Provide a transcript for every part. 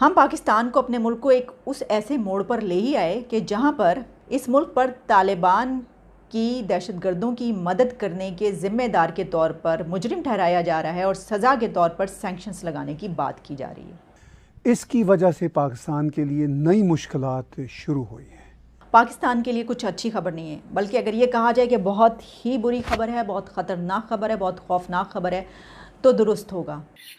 हम पाकिस्तान को अपने मुल्क को एक उस ऐसे मोड़ पर ले ही आए कि जहाँ पर इस मुल्क पर तालिबान की दहशत गर्दों की मदद करने के ज़िम्मेदार के तौर पर मुजरिम ठहराया जा रहा है और सज़ा के तौर पर सेंक्शंस लगाने की बात की जा रही है इसकी वजह से पाकिस्तान के लिए नई मुश्किल शुरू हुई हैं पाकिस्तान के लिए कुछ अच्छी खबर नहीं है बल्कि अगर ये कहा जाए कि बहुत ही बुरी खबर है बहुत ख़तरनाक खबर है बहुत खौफनाक खबर है तो दुरुस्त होगा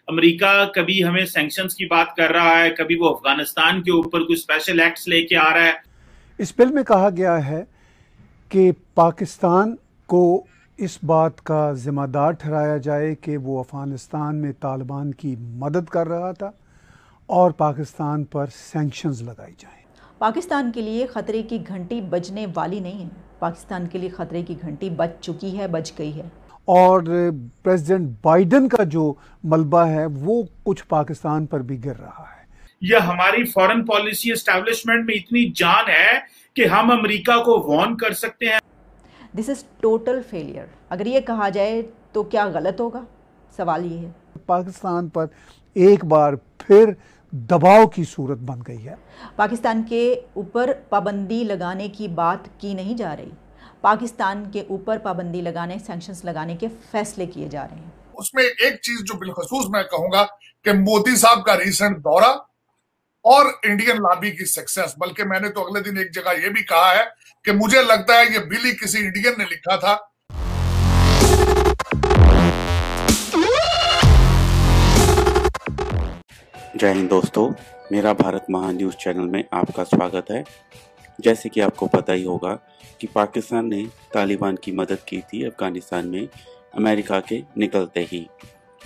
अमेरिका कभी हमें सैंक्शन की बात कर रहा है कभी वो अफगानिस्तान के ऊपर कुछ स्पेशल एक्ट लेके आ रहा है इस बिल में कहा गया है कि पाकिस्तान को इस बात का ज़िम्मेदार ठहराया जाए कि वो अफ़गानिस्तान में तालिबान की मदद कर रहा था और पाकिस्तान पर सैंक्शंस लगाई जाएं। पाकिस्तान के लिए ख़तरे की घंटी बजने वाली नहीं है पाकिस्तान के लिए ख़तरे की घंटी बज चुकी है बज गई है और प्रेसिडेंट बाइडन का जो मलबा है वो कुछ पाकिस्तान पर भी गिर रहा है यह हमारी फॉरेन पॉलिसी एस्टेब्लिशमेंट में इतनी जान है कि हम अमेरिका को वॉर्न कर सकते हैं दिस इज टोटल फेलियर अगर ये कहा जाए तो क्या गलत होगा सवाल ये है पाकिस्तान पर एक बार फिर दबाव की सूरत बन गई है पाकिस्तान के ऊपर पाबंदी लगाने की बात की नहीं जा रही पाकिस्तान के ऊपर पाबंदी लगाने सेंक्शन लगाने के फैसले किए जा रहे हैं उसमें एक चीज जो बिलखसूस मैं कहूंगा कि मोदी साहब का रिसेंट दौरा और इंडियन लॉबी की सक्सेस बल्कि मैंने तो अगले दिन एक जगह यह भी कहा है कि मुझे लगता है ये बिली किसी इंडियन ने लिखा था जय हिंद दोस्तों मेरा भारत महान न्यूज चैनल में आपका स्वागत है जैसे कि आपको पता ही होगा कि पाकिस्तान ने तालिबान की मदद की थी अफगानिस्तान में अमेरिका के निकलते ही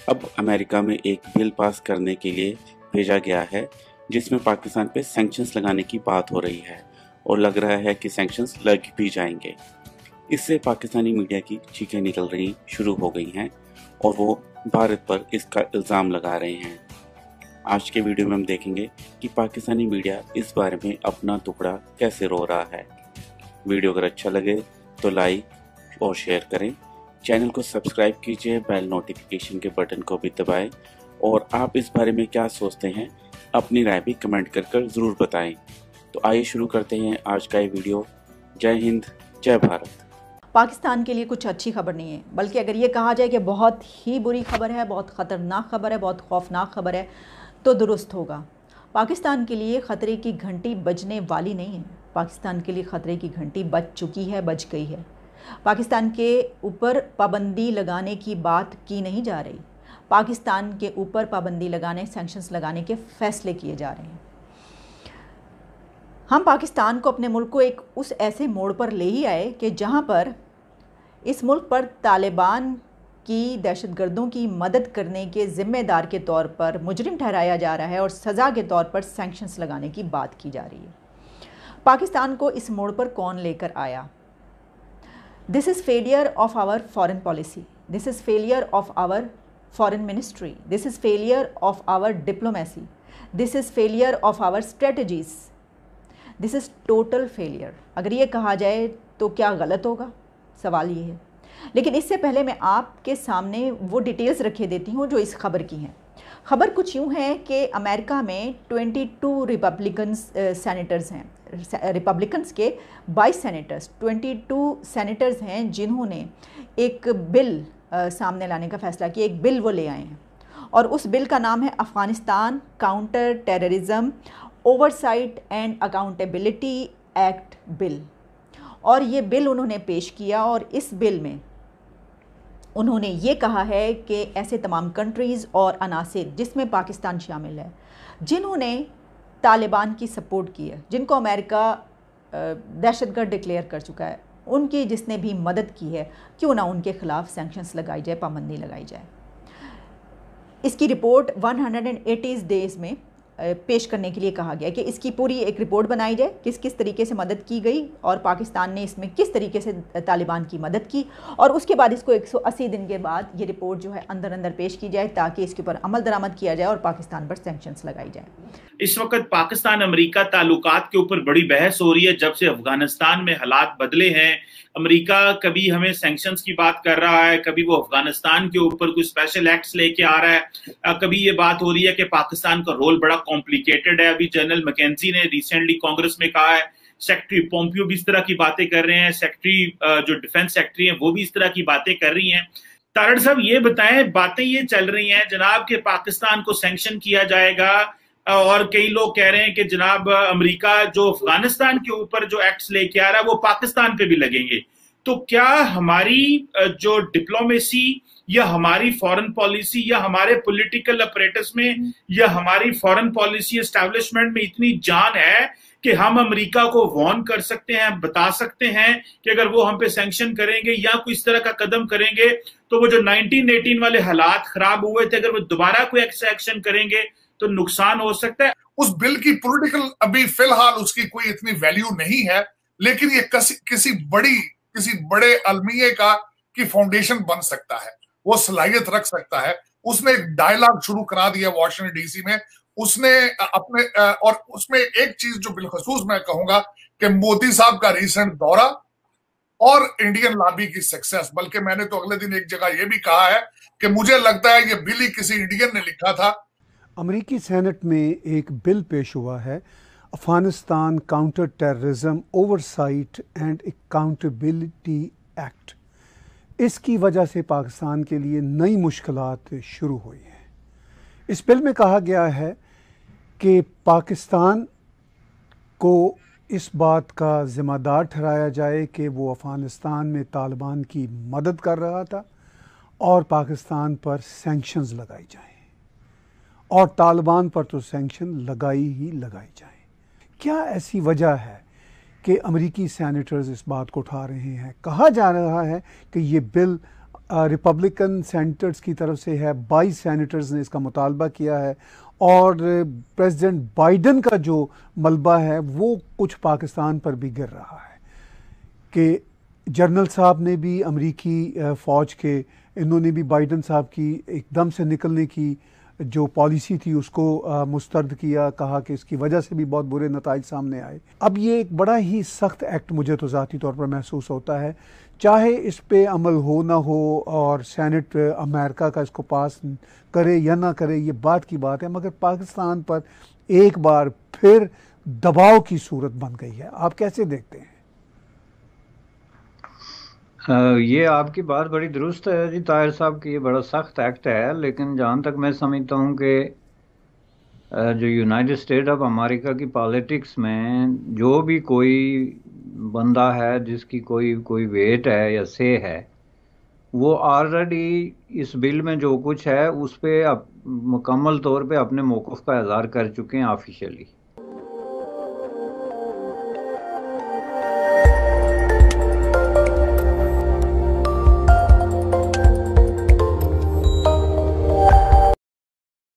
अब अमेरिका में एक बिल पास करने के लिए भेजा गया है जिसमें पाकिस्तान पे सैंक्शंस लगाने की बात हो रही है और लग रहा है कि सेंक्शंस लग भी जाएंगे इससे पाकिस्तानी मीडिया की चीखें निकल रही शुरू हो गई हैं और वो भारत पर इसका इल्ज़ाम लगा रहे हैं आज के वीडियो में हम देखेंगे कि पाकिस्तानी मीडिया इस बारे में अपना टुकड़ा कैसे रो रहा है वीडियो अगर अच्छा लगे तो लाइक और शेयर करें चैनल को सब्सक्राइब कीजिए बेल नोटिफिकेशन के बटन को भी दबाएं और आप इस बारे में क्या सोचते हैं अपनी राय भी कमेंट कर कर ज़रूर बताएं तो आइए शुरू करते हैं आज का ये वीडियो जय हिंद जय भारत पाकिस्तान के लिए कुछ अच्छी खबर नहीं है बल्कि अगर ये कहा जाए कि बहुत ही बुरी खबर है बहुत ख़तरनाक खबर है बहुत खौफनाक खबर है तो दुरुस्त होगा पाकिस्तान के लिए ख़तरे की घंटी बजने वाली नहीं है पाकिस्तान के लिए ख़तरे की घंटी बज चुकी है बज गई है पाकिस्तान के ऊपर पाबंदी लगाने की बात की नहीं जा रही पाकिस्तान के ऊपर पाबंदी लगाने सेंक्शंस लगाने के फैसले किए जा रहे हैं हम पाकिस्तान को अपने मुल्क को एक उस ऐसे मोड़ पर ले ही आए कि जहाँ पर इस मुल्क पर तालिबान कि दहशतगर्दों की मदद करने के ज़िम्मेदार के तौर पर मुजरिम ठहराया जा रहा है और सज़ा के तौर पर सेंक्शंस लगाने की बात की जा रही है पाकिस्तान को इस मोड़ पर कौन लेकर आया this is failure of our foreign policy this is failure of our foreign ministry this is failure of our diplomacy this is failure of our strategies this is total failure अगर ये कहा जाए तो क्या गलत होगा सवाल ये है लेकिन इससे पहले मैं आपके सामने वो डिटेल्स रखे देती हूँ जो इस खबर की हैं खबर कुछ यूँ है कि अमेरिका में 22 रिपब्लिकन्स सैनिटर्स हैं रिपब्लिकन्स के 22 ट्वेंटी 22 सैनिटर्स हैं जिन्होंने एक बिल आ, सामने लाने का फ़ैसला किया एक बिल वो ले आए हैं और उस बिल का नाम है Afghanistan counter terrorism oversight and accountability act bill और ये बिल उन्होंने पेश किया और इस बिल में उन्होंने ये कहा है कि ऐसे तमाम कंट्रीज़ और अनासर जिसमें पाकिस्तान शामिल है जिन्होंने तालिबान की सपोर्ट की है जिनको अमेरिका दहशतगर्द डिक्लेयर कर चुका है उनकी जिसने भी मदद की है क्यों ना उनके ख़िलाफ़ सेंक्शंस लगाई जाए पाबंदी लगाई जाए इसकी रिपोर्ट एटीज डेज़ में पेश करने के लिए कहा गया कि इसकी पूरी एक रिपोर्ट बनाई जाए किस किस तरीके से मदद की गई और पाकिस्तान ने इसमें किस तरीके से तालिबान की मदद की और उसके बाद इसको 180 दिन के बाद ये रिपोर्ट जो है अंदर अंदर पेश की जाए ताकि इसके ऊपर अमल दरामद किया जाए और पाकिस्तान पर सेंक्शंस लगाई जाए इस वक्त पाकिस्तान अमेरिका ताल्लुकात के ऊपर बड़ी बहस हो रही है जब से अफगानिस्तान में हालात बदले हैं अमेरिका कभी हमें सेंक्शन की बात कर रहा है कभी वो अफगानिस्तान के ऊपर कुछ स्पेशल एक्ट्स लेके आ रहा है कभी ये बात हो रही है कि पाकिस्तान का रोल बड़ा कॉम्प्लिकेटेड है अभी जनरल मकैनजी ने रिसेंटली कांग्रेस में कहा है सेक्रेटरी पोम्पियो भी इस तरह की बातें कर रहे हैं सेक्रेटरी जो डिफेंस सेक्रेटरी है वो भी इस तरह की बातें कर रही है तारण साहब ये बताएं बातें ये चल रही हैं जनाब के पाकिस्तान को सेंक्शन किया जाएगा और कई लोग कह रहे हैं कि जनाब अमेरिका जो अफगानिस्तान के ऊपर जो एक्ट्स लेके आ रहा है वो पाकिस्तान पे भी लगेंगे तो क्या हमारी जो डिप्लोमेसी या हमारी फॉरेन पॉलिसी या हमारे पॉलिटिकल अपरेटस में या हमारी फॉरेन पॉलिसी एस्टेब्लिशमेंट में इतनी जान है कि हम अमेरिका को वॉर्न कर सकते हैं बता सकते हैं कि अगर वो हम पे सैंक्शन करेंगे या कोई इस तरह का कदम करेंगे तो वो जो 1918 वाले हालात खराब हुए थे अगर वो दोबारा कोई एक्शन करेंगे तो नुकसान हो सकता है उस बिल की पॉलिटिकल अभी फिलहाल उसकी कोई इतनी वैल्यू नहीं है लेकिन ये किसी किसी बड़ी किसी बड़े अलमिये का की फाउंडेशन बन सकता है वो सलाहियत रख सकता है उसने एक डायलॉग शुरू करा दिया वॉशिंगटन डीसी में उसने अपने और उसमें एक चीज जो बिलखसूस मैं कहूंगा कि मोदी साहब का रिसेंट दौरा और इंडियन लॉबी की सक्सेस बल्कि मैंने तो अगले दिन एक जगह यह भी कहा है कि मुझे लगता है ये बिल ही किसी इंडियन ने लिखा था अमरीकी सेनेट में एक बिल पेश हुआ है Afghanistan counter terrorism oversight and accountability act इसकी वजह से पाकिस्तान के लिए नई मुश्किल शुरू हुई हैं इस बिल में कहा गया है कि पाकिस्तान को इस बात का ज़िम्मेदार ठहराया जाए कि वो अफ़गानिस्तान में तालिबान की मदद कर रहा था और पाकिस्तान पर सेंक्शंस लगाई जाए और तालिबान पर तो सेंक्शन लगाई ही लगाई जाए क्या ऐसी वजह है कि अमेरिकी सैनिटर्स इस बात को उठा रहे हैं कहा जा रहा है कि ये बिल रिपब्लिकन सैनिटर्स की तरफ से है बाईस सैनिटर्स ने इसका मुतालबा किया है और प्रेसिडेंट बाइडन का जो मलबा है वो कुछ पाकिस्तान पर भी गिर रहा है कि जनरल साहब ने भी अमरीकी फ़ौज के इन्होंने भी बाइडन साहब की एकदम से निकलने की जो पॉलिसी थी उसको मुस्तरद किया कहा कि इसकी वजह से भी बहुत बुरे नतज सामने आए अब ये एक बड़ा ही सख्त एक्ट मुझे तो ज़ाती तौर पर महसूस होता है चाहे इस पर अमल हो ना हो और सैनट अमेरिका का इसको पास करे या ना करे ये बात की बात है मगर पाकिस्तान पर एक बार फिर दबाव की सूरत बन गई है आप कैसे देखते हैं ये आपकी बात बड़ी दुरुस्त है जी ताहिर साहब की ये बड़ा सख्त एक्ट है लेकिन जहाँ तक मैं समझता हूँ कि जो यूनाइटेड स्टेट ऑफ अमेरिका की पॉलिटिक्स में जो भी कोई बंदा है जिसकी कोई कोई वेट है या से है वो ऑलरेडी इस बिल में जो कुछ है उस पर मुकम्मल तौर पे अपने मौक़ का इजहार कर चुके हैं ऑफिशियली